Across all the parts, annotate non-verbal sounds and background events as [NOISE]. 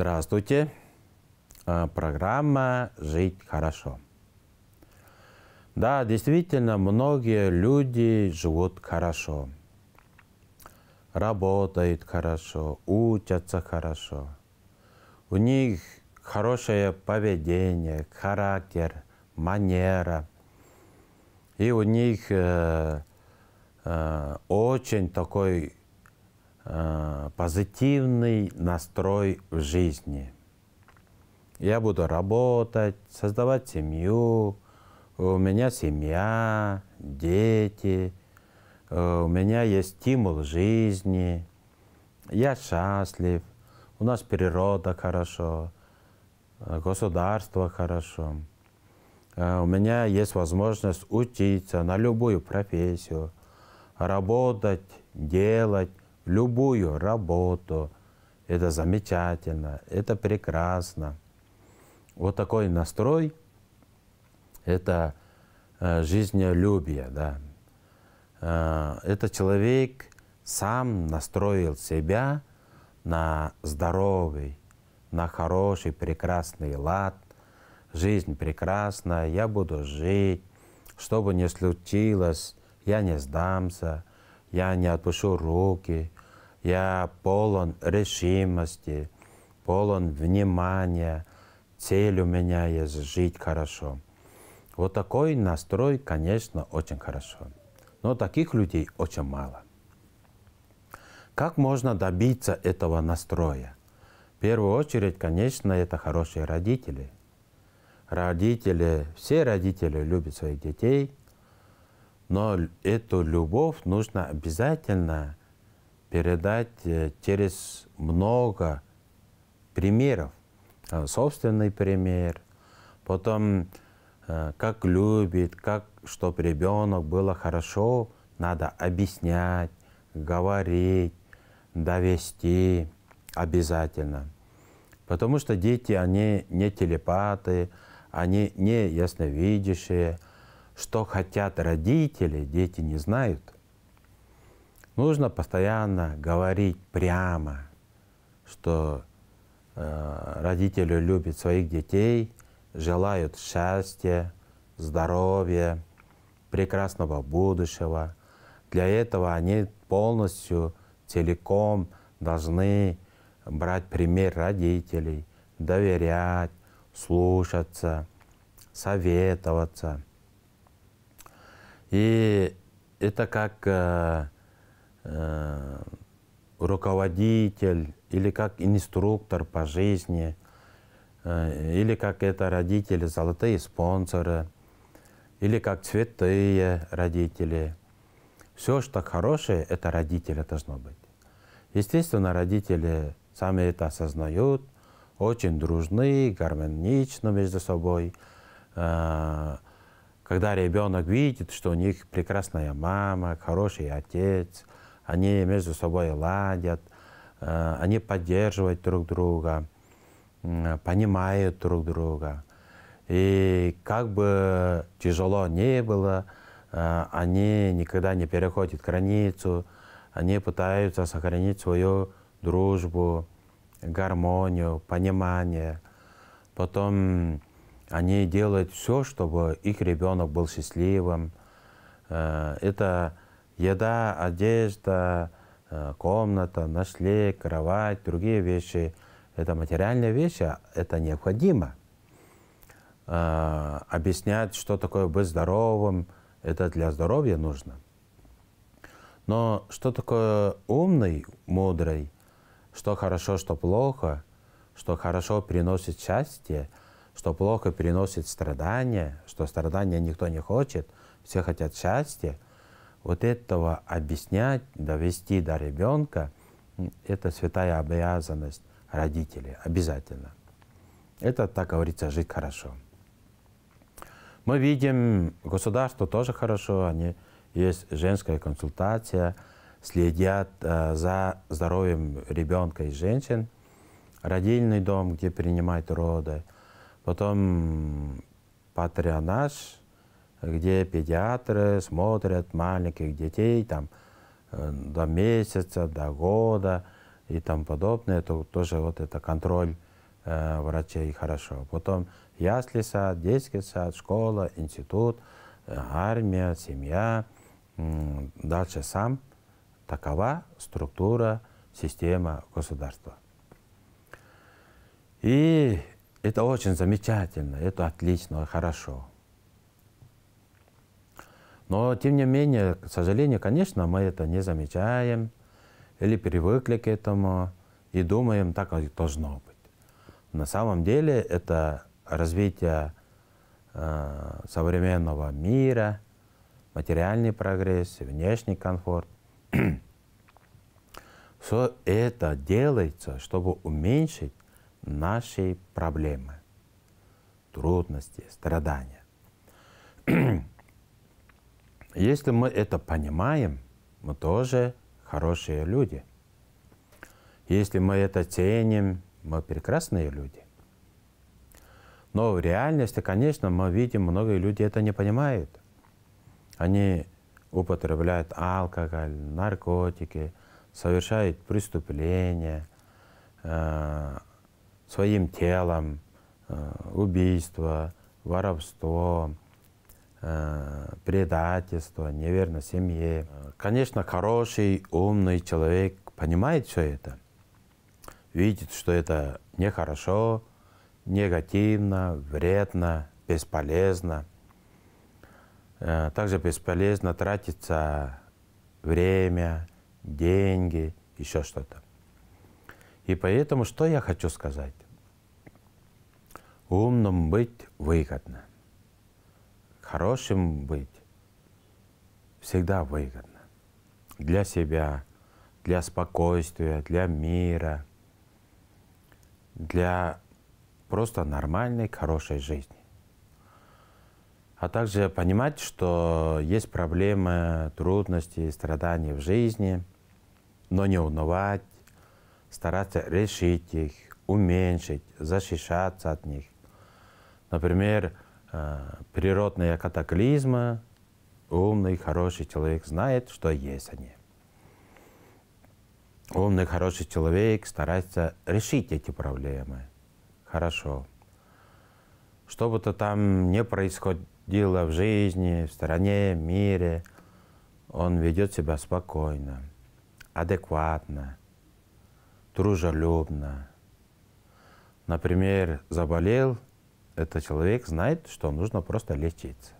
Здравствуйте. А, программа «Жить хорошо». Да, действительно, многие люди живут хорошо. Работают хорошо, учатся хорошо. У них хорошее поведение, характер, манера. И у них э, э, очень такой Э, позитивный настрой в жизни. Я буду работать, создавать семью, у меня семья, дети, э, у меня есть стимул жизни, я счастлив, у нас природа хорошо, э, государство хорошо. У меня есть возможность учиться на любую профессию, работать, делать, любую работу. Это замечательно, это прекрасно. Вот такой настрой – это э, жизнелюбие. Да. Э, это человек сам настроил себя на здоровый, на хороший, прекрасный лад. Жизнь прекрасна, я буду жить. Что бы ни случилось, я не сдамся, я не отпущу руки, я полон решимости, полон внимания, цель у меня есть жить хорошо. Вот такой настрой, конечно, очень хорошо. Но таких людей очень мало. Как можно добиться этого настроя? В первую очередь, конечно, это хорошие родители. Родители, все родители любят своих детей, но эту любовь нужно обязательно передать э, через много примеров. Э, собственный пример, потом э, как любит, как, чтобы ребенок было хорошо, надо объяснять, говорить, довести обязательно. Потому что дети, они не телепаты, они не ясновидящие. Что хотят родители, дети не знают – Нужно постоянно говорить прямо, что э, родители любят своих детей, желают счастья, здоровья, прекрасного будущего. Для этого они полностью, целиком должны брать пример родителей, доверять, слушаться, советоваться. И это как э, Э, руководитель или как инструктор по жизни, э, или как это родители, золотые спонсоры, или как цветые родители. Все, что хорошее, это родители должно быть. Естественно, родители сами это осознают, очень дружны, гармоничны между собой. Э, когда ребенок видит, что у них прекрасная мама, хороший отец – они между собой ладят, э, они поддерживают друг друга, понимают друг друга. И как бы тяжело не было, э, они никогда не переходят границу, они пытаются сохранить свою дружбу, гармонию, понимание. Потом они делают все, чтобы их ребенок был счастливым. Э, это еда, одежда, э, комната, нашли кровать, другие вещи. Это материальные вещи, а это необходимо. Э, объяснять, что такое быть здоровым, это для здоровья нужно. Но что такое умный, мудрый, что хорошо, что плохо, что хорошо приносит счастье, что плохо приносит страдания, что страдания никто не хочет, все хотят счастья – вот этого объяснять, довести до ребенка, это святая обязанность родителей, обязательно. Это, так говорится, жить хорошо. Мы видим, государство тоже хорошо, они, есть женская консультация, следят э, за здоровьем ребенка и женщин, родильный дом, где принимают роды, потом патрионаж где педиатры смотрят маленьких детей там э, до месяца, до года и там подобное, то тоже вот это контроль э, врачей хорошо. Потом ясли сад, детский сад, школа, институт, э, армия, семья. Дальше сам. Такова структура, система государства. И это очень замечательно, это отлично, хорошо. Но, тем не менее, к сожалению, конечно, мы это не замечаем или привыкли к этому и думаем, так и должно быть. На самом деле это развитие э, современного мира, материальный прогресс, внешний комфорт. [CLEARS THROAT] Все это делается, чтобы уменьшить наши проблемы, трудности, страдания. [CLEARS THROAT] Если мы это понимаем, мы тоже хорошие люди. Если мы это ценим, мы прекрасные люди. Но в реальности, конечно, мы видим, многие люди это не понимают. Они употребляют алкоголь, наркотики, совершают преступления э, своим телом, э, убийство, воровство, Э, предательство, неверно семье. Конечно, хороший, умный человек понимает все это, видит, что это нехорошо, негативно, вредно, бесполезно. Э, также бесполезно тратится время, деньги, еще что-то. И поэтому что я хочу сказать? Умным быть выгодно. Хорошим быть всегда выгодно. Для себя, для спокойствия, для мира, для просто нормальной, хорошей жизни. А также понимать, что есть проблемы, трудности, страдания в жизни, но не унывать, стараться решить их, уменьшить, защищаться от них. Например, Э, природные катаклизмы, умный, хороший человек знает, что есть они. Умный, хороший человек старается решить эти проблемы. Хорошо. Что бы то там не происходило в жизни, в стране, в мире, он ведет себя спокойно, адекватно, дружелюбно. Например, заболел – это человек знает, что нужно просто лечиться.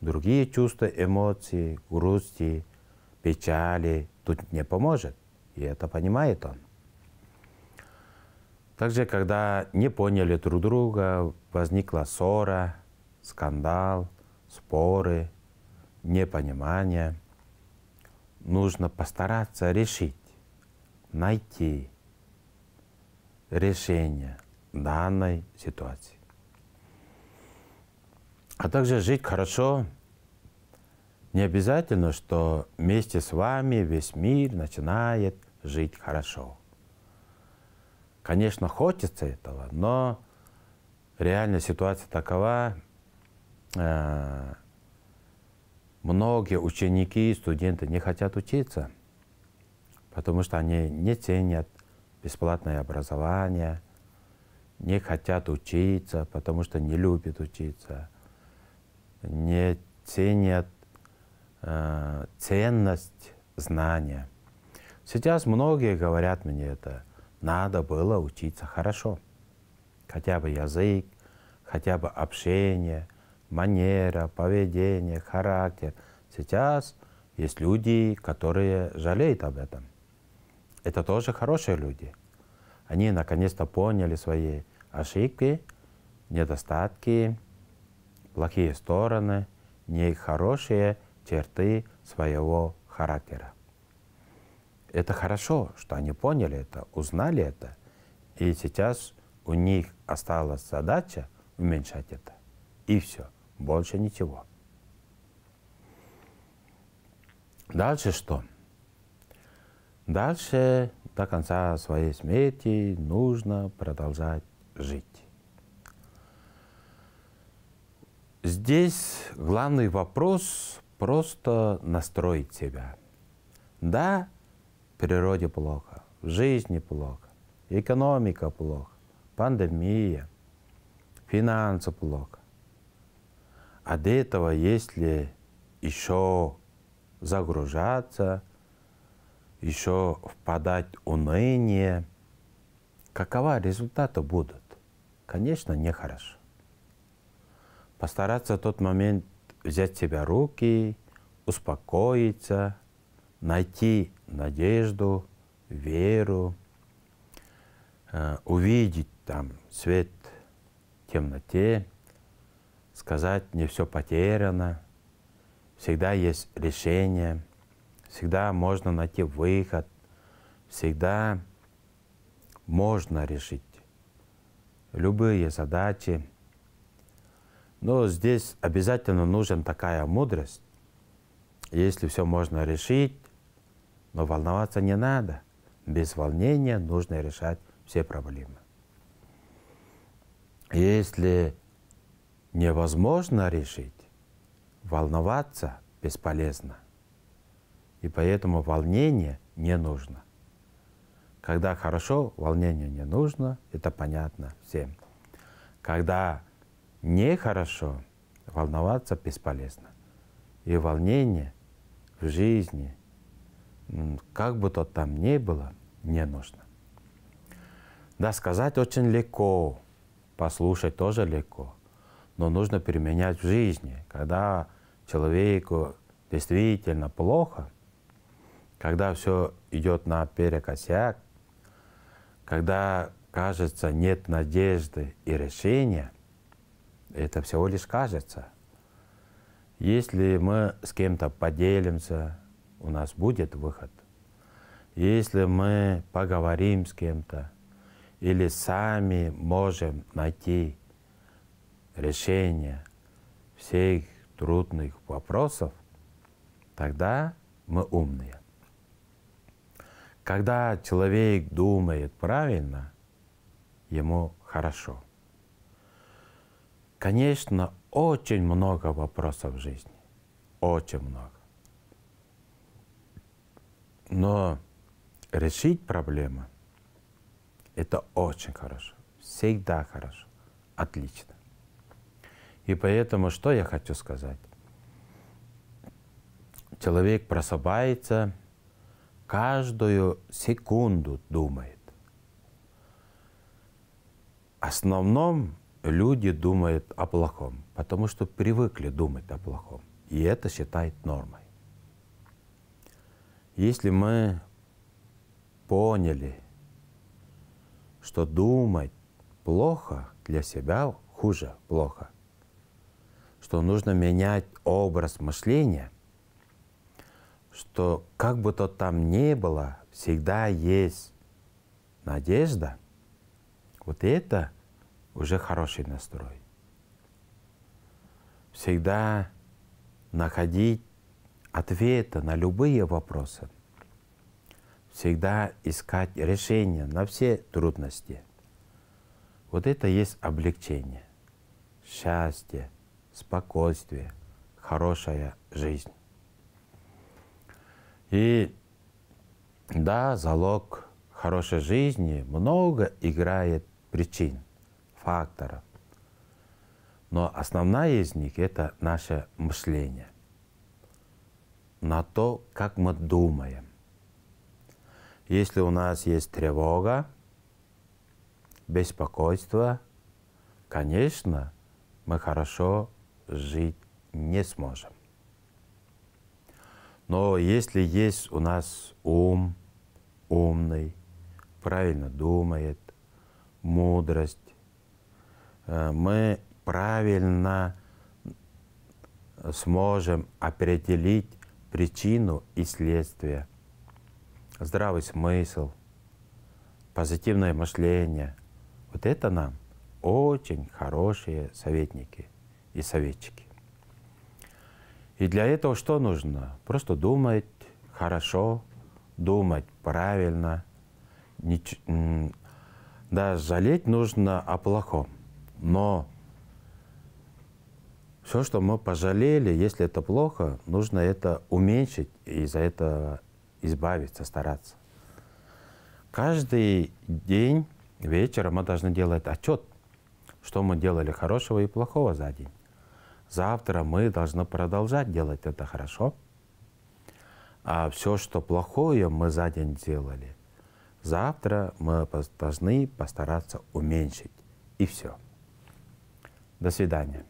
Другие чувства, эмоции, грусти, печали тут не поможет. И это понимает он. Также, когда не поняли друг друга, возникла ссора, скандал, споры, непонимание, нужно постараться решить, найти решение – данной ситуации. А также жить хорошо не обязательно, что вместе с вами весь мир начинает жить хорошо. Конечно, хочется этого, но реальная ситуация такова. Э, многие ученики и студенты не хотят учиться, потому что они не ценят бесплатное образование – не хотят учиться, потому что не любят учиться, не ценят э, ценность знания. Сейчас многие говорят мне это, надо было учиться хорошо, хотя бы язык, хотя бы общение, манера, поведение, характер. Сейчас есть люди, которые жалеют об этом. Это тоже хорошие люди – они наконец-то поняли свои ошибки, недостатки, плохие стороны, нехорошие черты своего характера. Это хорошо, что они поняли это, узнали это, и сейчас у них осталась задача уменьшать это. И все, больше ничего. Дальше что? Дальше до конца своей смерти нужно продолжать жить. Здесь главный вопрос – просто настроить себя. Да, природе плохо, жизни плохо, экономика плохо, пандемия, финансы плохо. А до этого, если еще загружаться – еще впадать в уныние. Какова результаты будут? Конечно, нехорошо. Постараться в тот момент взять себя руки, успокоиться, найти надежду, веру, э, увидеть там свет в темноте, сказать, не все потеряно, всегда есть решение – всегда можно найти выход, всегда можно решить любые задачи. Но здесь обязательно нужен такая мудрость. Если все можно решить, но волноваться не надо. Без волнения нужно решать все проблемы. Если невозможно решить, волноваться бесполезно. И поэтому волнение не нужно. Когда хорошо, волнение не нужно, это понятно всем. Когда нехорошо, волноваться бесполезно. И волнение в жизни, как бы то там ни было, не нужно. Да, сказать очень легко, послушать тоже легко, но нужно применять в жизни. Когда человеку действительно плохо – когда все идет наперекосяк, когда, кажется, нет надежды и решения, это всего лишь кажется. Если мы с кем-то поделимся, у нас будет выход. Если мы поговорим с кем-то или сами можем найти решение всех трудных вопросов, тогда мы умные. Когда человек думает правильно, ему хорошо. Конечно, очень много вопросов в жизни. Очень много. Но решить проблему – это очень хорошо. Всегда хорошо. Отлично. И поэтому что я хочу сказать? Человек просыпается – каждую секунду думает. В основном люди думают о плохом, потому что привыкли думать о плохом. И это считает нормой. Если мы поняли, что думать плохо для себя хуже плохо, что нужно менять образ мышления – что как бы то там ни было, всегда есть надежда. Вот это уже хороший настрой. Всегда находить ответы на любые вопросы. Всегда искать решения на все трудности. Вот это есть облегчение, счастье, спокойствие, хорошая жизнь. И да, залог хорошей жизни много играет причин, факторов. Но основная из них – это наше мышление. На то, как мы думаем. Если у нас есть тревога, беспокойство, конечно, мы хорошо жить не сможем. Но если есть у нас ум, умный, правильно думает, мудрость, э, мы правильно сможем определить причину и следствие, здравый смысл, позитивное мышление. Вот это нам очень хорошие советники и советчики. И для этого что нужно? Просто думать хорошо, думать правильно. Не, да, жалеть нужно о плохом. Но все, что мы пожалели, если это плохо, нужно это уменьшить и за это избавиться, стараться. Каждый день вечером мы должны делать отчет, что мы делали хорошего и плохого за день. Завтра мы должны продолжать делать это хорошо. А все, что плохое мы за день делали, завтра мы должны постараться уменьшить. И все. До свидания.